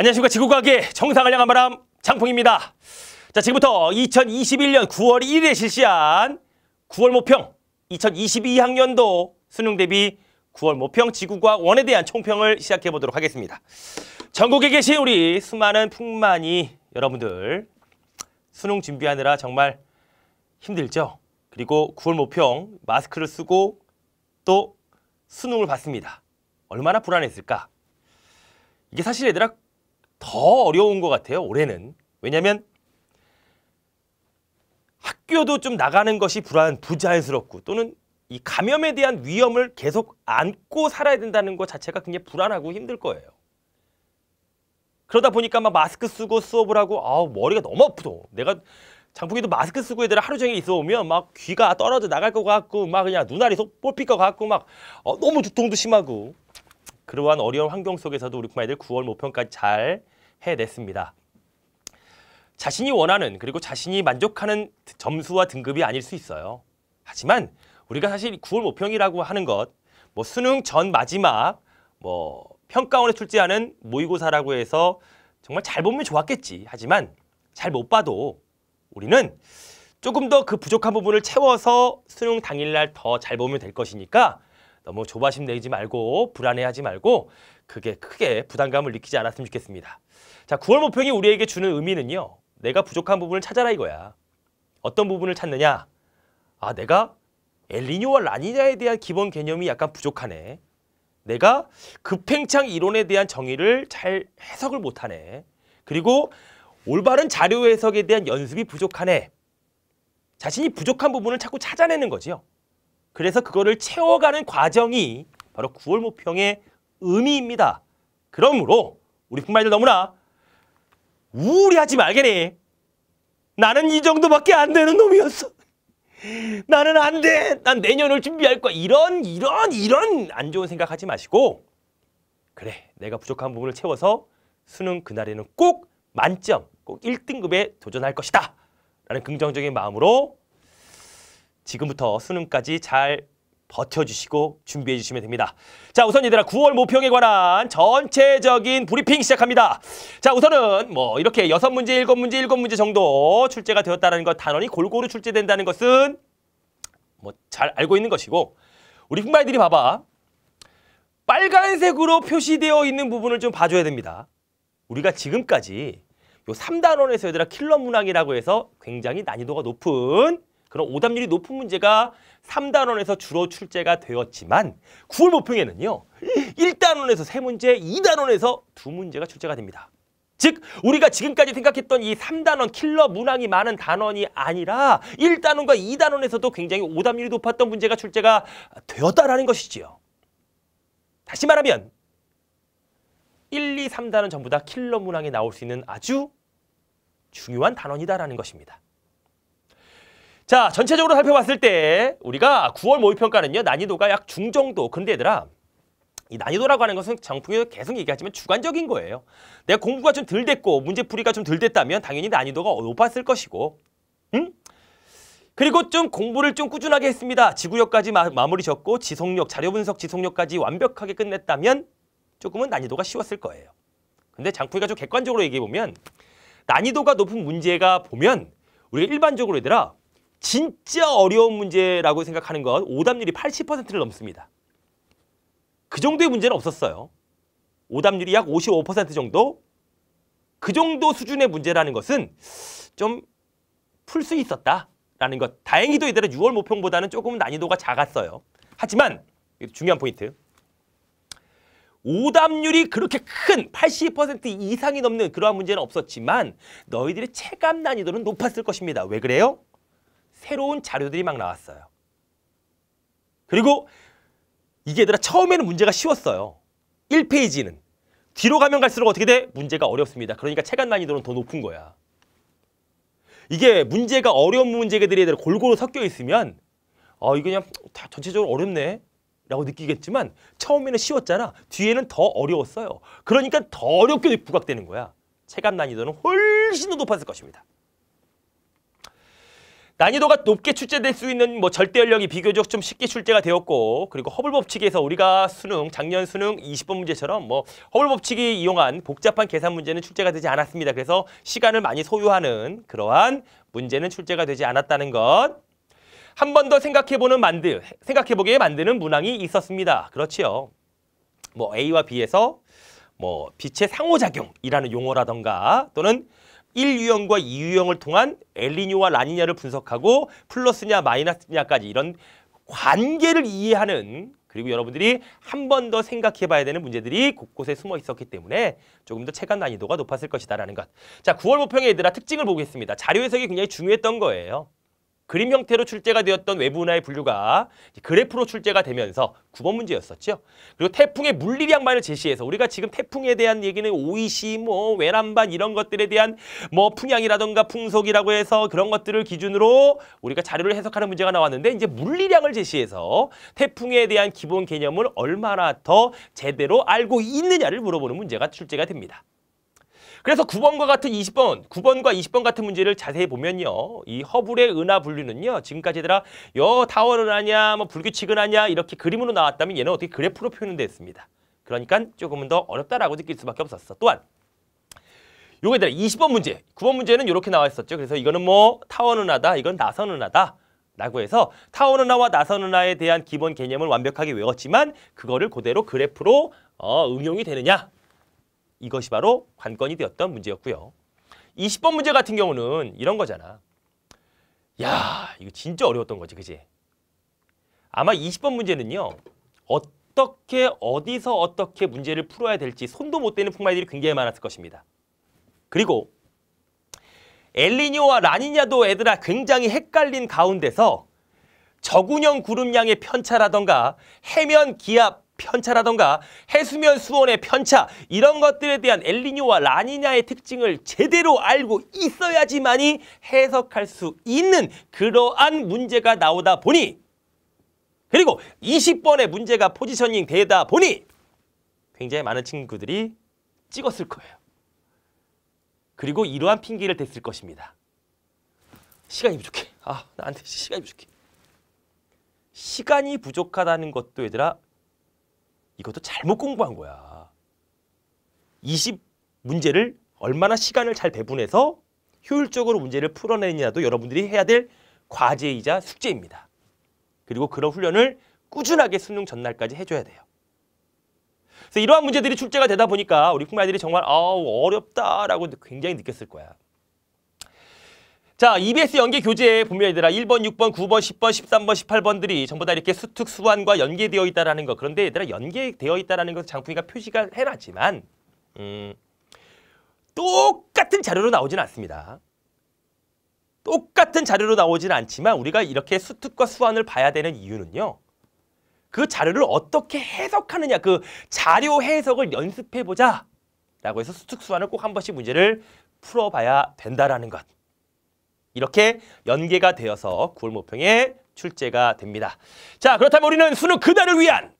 안녕하십니까 지구과학의 정상을 향한 바람 장풍입니다. 자 지금부터 2021년 9월 1일에 실시한 9월 모평 2022학년도 수능 대비 9월 모평 지구과학 원에 대한 총평을 시작해 보도록 하겠습니다. 전국에 계신 우리 수많은 풍만이 여러분들 수능 준비하느라 정말 힘들죠? 그리고 9월 모평 마스크를 쓰고 또 수능을 봤습니다. 얼마나 불안했을까? 이게 사실 얘들아 더 어려운 것 같아요. 올해는. 왜냐하면 학교도 좀 나가는 것이 불안, 부자연스럽고 또는 이 감염에 대한 위험을 계속 안고 살아야 된다는 것 자체가 굉장히 불안하고 힘들 거예요. 그러다 보니까 막 마스크 쓰고 수업을 하고 아우 머리가 너무 아프다 내가 장풍이도 마스크 쓰고 애들 하루 종일 있어 오면 막 귀가 떨어져 나갈 것 같고 막 그냥 눈알이 속 뽑힐 것 같고 막 어, 너무 두통도 심하고 그러한 어려운 환경 속에서도 우리뿐만 아니들 9월 모평까지잘 해냈습니다. 자신이 원하는 그리고 자신이 만족하는 점수와 등급이 아닐 수 있어요. 하지만 우리가 사실 9월 모평이라고 하는 것, 뭐 수능 전 마지막, 뭐 평가원에 출제하는 모의고사라고 해서 정말 잘 보면 좋았겠지. 하지만 잘 못 봐도 우리는 조금 더 그 부족한 부분을 채워서 수능 당일날 더 잘 보면 될 것이니까 너무 조바심 내지 말고 불안해하지 말고 그게 크게 부담감을 느끼지 않았으면 좋겠습니다. 자, 9월 모평이 우리에게 주는 의미는요. 내가 부족한 부분을 찾아라 이거야. 어떤 부분을 찾느냐? 아, 내가 엘리뇨와 라니냐에 대한 기본 개념이 약간 부족하네. 내가 급팽창 이론에 대한 정의를 잘 해석을 못하네. 그리고 올바른 자료 해석에 대한 연습이 부족하네. 자신이 부족한 부분을 자꾸 찾아내는 거지요. 그래서 그거를 채워가는 과정이 바로 9월 모평의 의미입니다. 그러므로 우리 풍마들 너무나 우울해하지 말게네. 나는 이 정도밖에 안 되는 놈이었어. 나는 안 돼. 난 내년을 준비할 거야. 이런 이런 이런 안 좋은 생각하지 마시고 그래 내가 부족한 부분을 채워서 수능 그날에는 꼭 만점, 꼭 1등급에 도전할 것이다. 라는 긍정적인 마음으로 지금부터 수능까지 잘 버텨주시고 준비해 주시면 됩니다. 자 우선 얘들아 9월 모평에 관한 전체적인 브리핑 시작합니다. 자 우선은 뭐 이렇게 6문제, 7문제, 7문제 정도 출제가 되었다는 것 단원이 골고루 출제된다는 것은 뭐 잘 알고 있는 것이고 우리 흑마이들이 봐봐 빨간색으로 표시되어 있는 부분을 좀 봐줘야 됩니다. 우리가 지금까지 요 3단원에서 얘들아 킬러 문항이라고 해서 굉장히 난이도가 높은 그런 오답률이 높은 문제가 3단원에서 주로 출제가 되었지만 9월 모평에는요. 1단원에서 3문제, 2단원에서 2문제가 출제가 됩니다. 즉 우리가 지금까지 생각했던 이 3단원 킬러 문항이 많은 단원이 아니라 1단원과 2단원에서도 굉장히 오답률이 높았던 문제가 출제가 되었다라는 것이지요. 다시 말하면 1, 2, 3단원 전부 다 킬러 문항에 나올 수 있는 아주 중요한 단원이다라는 것입니다. 자, 전체적으로 살펴봤을 때 우리가 9월 모의평가는요. 난이도가 약 중정도. 근데 얘들아 이 난이도라고 하는 것은 정풍에서 계속 얘기하지만 주관적인 거예요. 내가 공부가 좀 덜 됐고 문제풀이가 좀 덜 됐다면 당연히 난이도가 높았을 것이고 응? 그리고 좀 공부를 좀 꾸준하게 했습니다. 지구력까지 마, 마 무리 졌고 지속력, 자료 분석 지속력까지 완벽하게 끝냈다면 조금은 난이도가 쉬웠을 거예요. 근데 장풍이가 좀 객관적으로 얘기해보면 난이도가 높은 문제가 보면 우리가 일반적으로 얘들아 진짜 어려운 문제라고 생각하는 건 오답률이 80%를 넘습니다. 그 정도의 문제는 없었어요. 오답률이 약 55% 정도? 그 정도 수준의 문제라는 것은 좀 풀 수 있었다라는 것. 다행히도 이들은 6월 모평보다는 조금 난이도가 작았어요. 하지만 중요한 포인트. 오답률이 그렇게 큰 80% 이상이 넘는 그러한 문제는 없었지만 너희들의 체감 난이도는 높았을 것입니다. 왜 그래요? 새로운 자료들이 막 나왔어요. 그리고 이게 얘들아 처음에는 문제가 쉬웠어요. 1페이지는. 뒤로 가면 갈수록 어떻게 돼? 문제가 어렵습니다. 그러니까 체감 난이도는 더 높은 거야. 이게 문제가 어려운 문제들이 얘들 골고루 섞여 있으면 어 이거 그냥 다 전체적으로 어렵네 라고 느끼겠지만 처음에는 쉬웠잖아. 뒤에는 더 어려웠어요. 그러니까 더 어렵게 부각되는 거야. 체감 난이도는 훨씬 더 높았을 것입니다. 난이도가 높게 출제될 수 있는 뭐 절대 연령이 비교적 좀 쉽게 출제가 되었고 그리고 허블 법칙에서 우리가 수능 작년 수능 20번 문제처럼 뭐 허블 법칙이 이용한 복잡한 계산 문제는 출제가 되지 않았습니다. 그래서 시간을 많이 소유하는 그러한 문제는 출제가 되지 않았다는 것. 한 번 더 생각해보는 만드 생각해보게 만드는 문항이 있었습니다. 그렇지요. 뭐 A와 B에서 뭐 빛의 상호작용이라는 용어라던가 또는 1유형과2유형을 통한 엘리뇨와 라니냐를 분석하고 플러스냐 마이너스냐까지 이런 관계를 이해하는 그리고 여러분들이 한 번 더 생각해 봐야 되는 문제들이 곳곳에 숨어 있었기 때문에 조금 더 체감 난이도가 높았을 것이다라는 것. 자, 9월 모평의 얘들아 특징을 보겠습니다. 자료 해석이 굉장히 중요했던 거예요. 그림 형태로 출제가 되었던 외부 은하의 분류가 그래프로 출제가 되면서 9번 문제였었죠. 그리고 태풍의 물리량만을 제시해서 우리가 지금 태풍에 대한 얘기는 오이시, 뭐 외람반 이런 것들에 대한 뭐 풍향이라던가 풍속이라고 해서 그런 것들을 기준으로 우리가 자료를 해석하는 문제가 나왔는데 이제 물리량을 제시해서 태풍에 대한 기본 개념을 얼마나 더 제대로 알고 있느냐를 물어보는 문제가 출제가 됩니다. 그래서 9번과 같은 20번, 9번과 20번 같은 문제를 자세히 보면요. 이 허블의 은하 분류는요. 지금까지 얘들아 여 타월 은하냐, 뭐 불규칙 은하냐 이렇게 그림으로 나왔다면 얘는 어떻게 그래프로 표현됐습니다. 그러니까 조금은 더 어렵다라고 느낄 수밖에 없었어. 또한 요게 얘들아 20번 문제, 9번 문제는 이렇게 나와 있었죠. 그래서 이거는 뭐 타원 은하다, 이건 나선 은하다. 라고 해서 타원 은하와 나선 은하에 대한 기본 개념을 완벽하게 외웠지만 그거를 그대로 그래프로 어, 응용이 되느냐 이것이 바로 관건이 되었던 문제였고요. 20번 문제 같은 경우는 이런 거잖아. 야, 이거 진짜 어려웠던 거지, 그지? 아마 20번 문제는요. 어떻게 어디서 어떻게 문제를 풀어야 될지 손도 못 대는 푼말들이 굉장히 많았을 것입니다. 그리고 엘리뇨와 라니냐도 애들아 굉장히 헷갈린 가운데서 저군형 구름량의 편차라던가 해면 기압, 편차라던가 해수면 수온의 편차 이런 것들에 대한 엘리뇨와 라니냐의 특징을 제대로 알고 있어야지만이 해석할 수 있는 그러한 문제가 나오다 보니 그리고 20번의 문제가 포지셔닝 되다 보니 굉장히 많은 친구들이 찍었을 거예요. 그리고 이러한 핑계를 댔을 것입니다. 시간이 부족해. 아, 나한테 시간이 부족해. 시간이 부족하다는 것도 얘들아 이것도 잘못 공부한 거야. 20 문제를 얼마나 시간을 잘 배분해서 효율적으로 문제를 풀어내느냐도 여러분들이 해야 될 과제이자 숙제입니다. 그리고 그런 훈련을 꾸준하게 수능 전날까지 해줘야 돼요. 그래서 이러한 문제들이 출제가 되다 보니까 우리 풍마들이 정말 아우 어렵다라고 굉장히 느꼈을 거야. 자, EBS 연계 교재에 보면 얘들아 1번, 6번, 9번, 10번, 13번, 18번들이 전부 다 이렇게 수특 수완과 연계되어 있다라는 거. 그런데 얘들아 연계되어 있다는 것은 장풍이가 표시가 해놨지만 음, 똑같은 자료로 나오진 않습니다. 똑같은 자료로 나오진 않지만 우리가 이렇게 수특과 수완을 봐야 되는 이유는요. 그 자료를 어떻게 해석하느냐, 그 자료 해석을 연습해보자 라고 해서 수특 수완을꼭 한 번씩 문제를 풀어봐야 된다라는 것. 이렇게 연계가 되어서 9월 모평에 출제가 됩니다. 자 그렇다면 우리는 수능 그날을 위한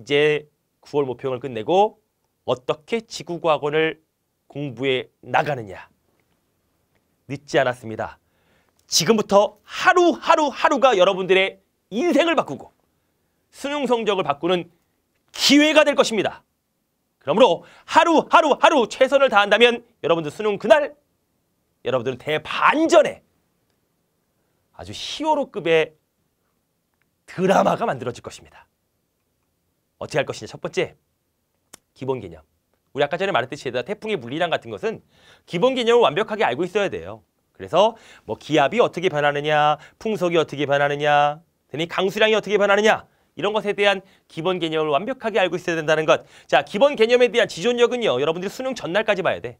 이제 9월 모평을 끝내고 어떻게 지구과학원을 공부해 나가느냐 늦지 않았습니다. 지금부터 하루하루 하루가 여러분들의 인생을 바꾸고 수능 성적을 바꾸는 기회가 될 것입니다. 그러므로 하루하루 하루 최선을 다한다면 여러분들 수능 그날 여러분들은 대반전에 아주 히어로급의 드라마가 만들어질 것입니다. 어떻게 할 것이냐. 첫 번째, 기본 개념. 우리 아까 전에 말했듯이 태풍의 물리량 같은 것은 기본 개념을 완벽하게 알고 있어야 돼요. 그래서 뭐 기압이 어떻게 변하느냐, 풍속이 어떻게 변하느냐, 강수량이 어떻게 변하느냐 이런 것에 대한 기본 개념을 완벽하게 알고 있어야 된다는 것. 자, 기본 개념에 대한 지존력은요. 여러분들이 수능 전날까지 봐야 돼.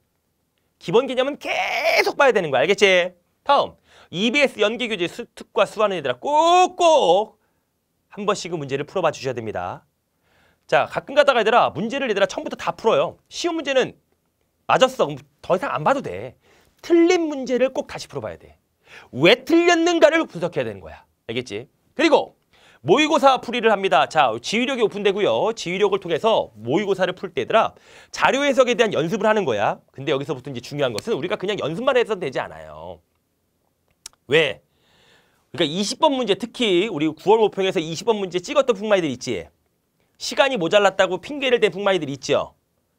기본 개념은 계속 봐야 되는 거야. 알겠지? 다음. EBS 연기 교재 수특과 수하는 얘들아 꼭꼭 한 번씩은 그 문제를 풀어봐 주셔야 됩니다. 자, 가끔 가다가 얘들아 문제를 얘들아 처음부터 다 풀어요. 쉬운 문제는 맞았어. 더 이상 안 봐도 돼. 틀린 문제를 꼭 다시 풀어봐야 돼. 왜 틀렸는가를 분석해야 되는 거야. 알겠지? 그리고 모의고사 풀이를 합니다. 자, 지휘력이 오픈되고요. 지휘력을 통해서 모의고사를 풀 때들아 자료 해석에 대한 연습을 하는 거야. 근데 여기서부터 이제 중요한 것은 우리가 그냥 연습만 해서 되지 않아요. 왜? 그러니까 20번 문제 특히 우리 9월 모평에서 20번 문제 찍었던 풍마이들 있지. 시간이 모자랐다고 핑계를 댄 풍마이들 있죠.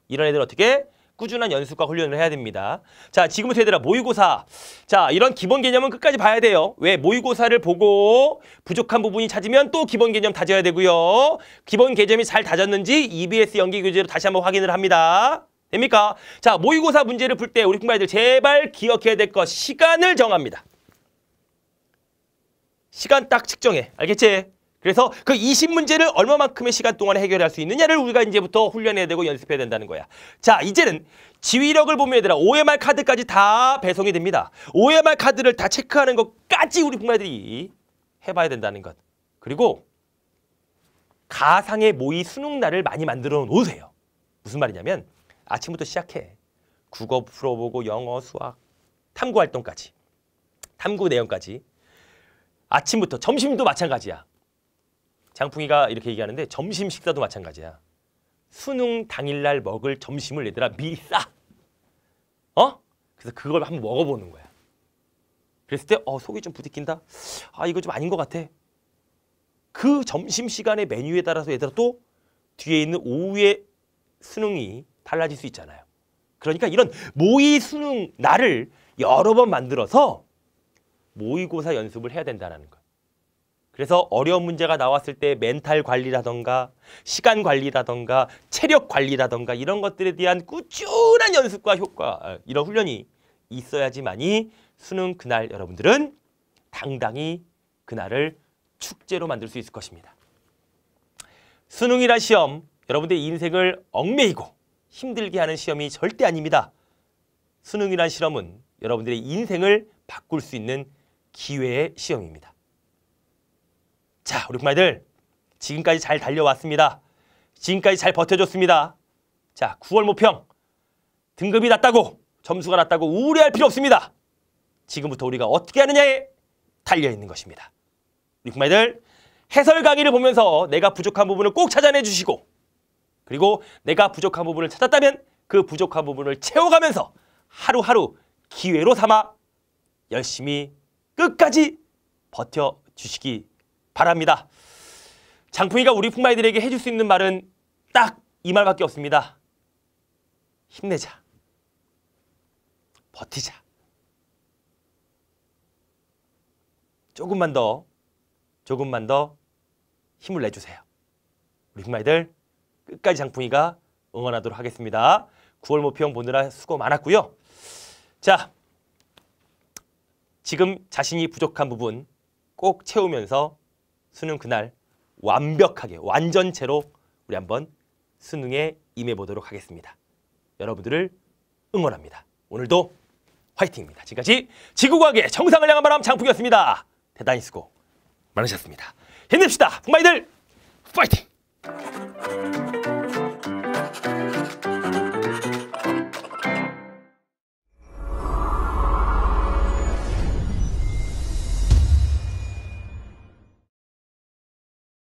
이런 애들 어떻게? 꾸준한 연습과 훈련을 해야 됩니다. 자, 지금부터 얘들아 모의고사. 자, 이런 기본 개념은 끝까지 봐야 돼요. 왜? 모의고사를 보고 부족한 부분이 찾으면 또 기본 개념 다져야 되고요. 기본 개념이 잘 다졌는지 EBS 연기 교재로 다시 한번 확인을 합니다. 됩니까? 자, 모의고사 문제를 풀 때 우리 공부아이들 제발 기억해야 될 것 시간을 정합니다. 시간 딱 측정해. 알겠지? 그래서 그 20문제를 얼마만큼의 시간 동안에 해결할 수 있느냐를 우리가 이제부터 훈련해야 되고 연습해야 된다는 거야. 자, 이제는 지휘력을 보면 얘들아 OMR 카드까지 다 배송이 됩니다. OMR 카드를 다 체크하는 것까지 우리 부모들이 해봐야 된다는 것. 그리고 가상의 모의 수능 날을 많이 만들어 놓으세요. 무슨 말이냐면 아침부터 시작해. 국어 풀어보고 영어, 수학, 탐구 활동까지. 탐구 내용까지. 아침부터 점심도 마찬가지야. 장풍이가 이렇게 얘기하는데 점심 식사도 마찬가지야. 수능 당일날 먹을 점심을 얘들아 미리 싸. 어? 그래서 그걸 한번 먹어보는 거야. 그랬을 때 어, 속이 좀 부딪힌다. 아 이거 좀 아닌 것 같아. 그 점심시간의 메뉴에 따라서 얘들아 또 뒤에 있는 오후에 수능이 달라질 수 있잖아요. 그러니까 이런 모의 수능 날을 여러 번 만들어서 모의고사 연습을 해야 된다는 거야 그래서 어려운 문제가 나왔을 때 멘탈 관리라던가 시간 관리라던가 체력 관리라던가 이런 것들에 대한 꾸준한 연습과 효과 아, 이런 훈련이 있어야지만이 수능 그날 여러분들은 당당히 그날을 축제로 만들 수 있을 것입니다. 수능이란 시험 여러분들의 인생을 얽매이고 힘들게 하는 시험이 절대 아닙니다. 수능이란 시험은 여러분들의 인생을 바꿀 수 있는 기회의 시험입니다. 자, 우리 군마이들 지금까지 잘 달려왔습니다. 지금까지 잘 버텨줬습니다. 자, 9월 모평 등급이 낮다고 점수가 낮다고 우울해할 필요 없습니다. 지금부터 우리가 어떻게 하느냐에 달려있는 것입니다. 우리 군마이들 해설 강의를 보면서 내가 부족한 부분을 꼭 찾아내 주시고 그리고 내가 부족한 부분을 찾았다면 그 부족한 부분을 채워가면서 하루하루 기회로 삼아 열심히 끝까지 버텨주시기 바랍니다. 장풍이가 우리 풍마이들에게 해줄 수 있는 말은 딱 이 말밖에 없습니다. 힘내자. 버티자. 조금만 더, 조금만 더 힘을 내주세요. 우리 풍마이들 끝까지 장풍이가 응원하도록 하겠습니다. 9월 모평 보느라 수고 많았고요. 자, 지금 자신이 부족한 부분 꼭 채우면서 수능 그날 완벽하게 완전체로 우리 한번 수능에 임해보도록 하겠습니다. 여러분들을 응원합니다. 오늘도 화이팅입니다. 지금까지 지구과학의 정상을 향한 바람 장풍이었습니다. 대단히 수고 많으셨습니다. 힘냅시다. 북마이들 파이팅!